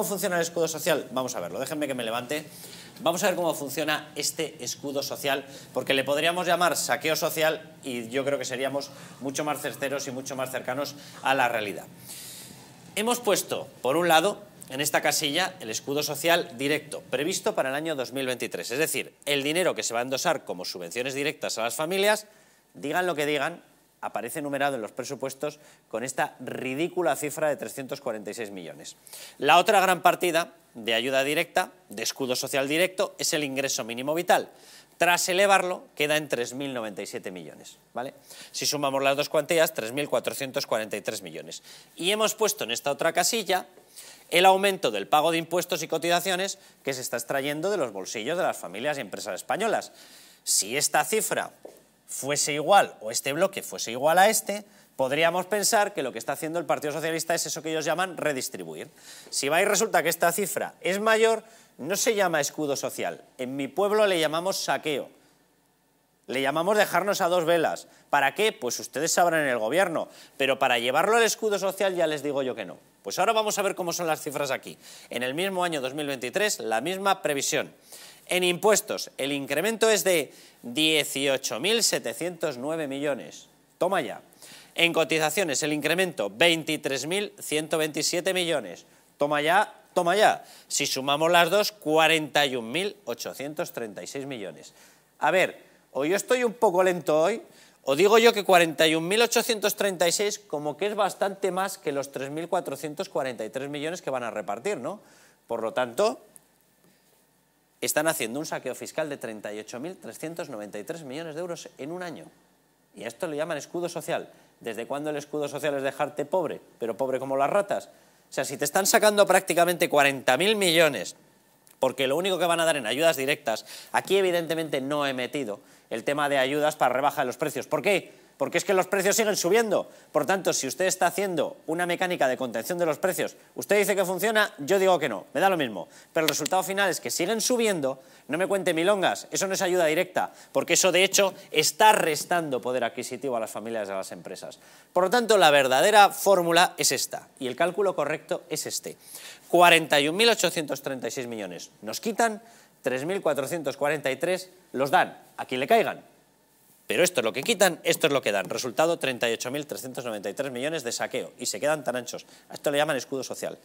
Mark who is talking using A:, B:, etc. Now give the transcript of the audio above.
A: ¿Cómo funciona el escudo social? Vamos a verlo, déjenme que me levante. Vamos a ver cómo funciona este escudo social, porque le podríamos llamar saqueo social y yo creo que seríamos mucho más certeros y mucho más cercanos a la realidad. Hemos puesto, por un lado, en esta casilla el escudo social directo, previsto para el año 2023, es decir, el dinero que se va a endosar como subvenciones directas a las familias, digan lo que digan, aparece numerado en los presupuestos con esta ridícula cifra de 346 millones. La otra gran partida de ayuda directa, de escudo social directo, es el ingreso mínimo vital. Tras elevarlo, queda en 3.097 millones. ¿vale? Si sumamos las dos cuantías, 3.443 millones. Y hemos puesto en esta otra casilla el aumento del pago de impuestos y cotizaciones que se está extrayendo de los bolsillos de las familias y empresas españolas. Si esta cifra fuese igual, o este bloque fuese igual a este, podríamos pensar que lo que está haciendo el Partido Socialista es eso que ellos llaman redistribuir. Si vais y resulta que esta cifra es mayor, no se llama escudo social. En mi pueblo le llamamos saqueo. Le llamamos dejarnos a dos velas. ¿Para qué? Pues ustedes sabrán en el gobierno. Pero para llevarlo al escudo social ya les digo yo que no. Pues ahora vamos a ver cómo son las cifras aquí. En el mismo año 2023, la misma previsión. En impuestos, el incremento es de 18.709 millones. Toma ya. En cotizaciones, el incremento, 23.127 millones. Toma ya, toma ya. Si sumamos las dos, 41.836 millones. A ver, o yo estoy un poco lento hoy, o digo yo que 41.836 como que es bastante más que los 3.443 millones que van a repartir, ¿no? Por lo tanto, están haciendo un saqueo fiscal de 38.393 millones de euros en un año. Y a esto le llaman escudo social. ¿Desde cuándo el escudo social es dejarte pobre? Pero pobre como las ratas. O sea, si te están sacando prácticamente 40.000 millones, porque lo único que van a dar en ayudas directas, aquí evidentemente no he metido el tema de ayudas para rebaja de los precios. ¿Por qué? porque es que los precios siguen subiendo. Por tanto, si usted está haciendo una mecánica de contención de los precios, usted dice que funciona, yo digo que no, me da lo mismo. Pero el resultado final es que siguen subiendo, no me cuente milongas, eso no es ayuda directa, porque eso de hecho está restando poder adquisitivo a las familias de las empresas. Por lo tanto, la verdadera fórmula es esta, y el cálculo correcto es este. 41.836 millones. Nos quitan 3.443, los dan, a quien le caigan, pero esto es lo que quitan, esto es lo que dan. Resultado, 38.393 millones de saqueo. Y se quedan tan anchos. A esto le llaman escudo social.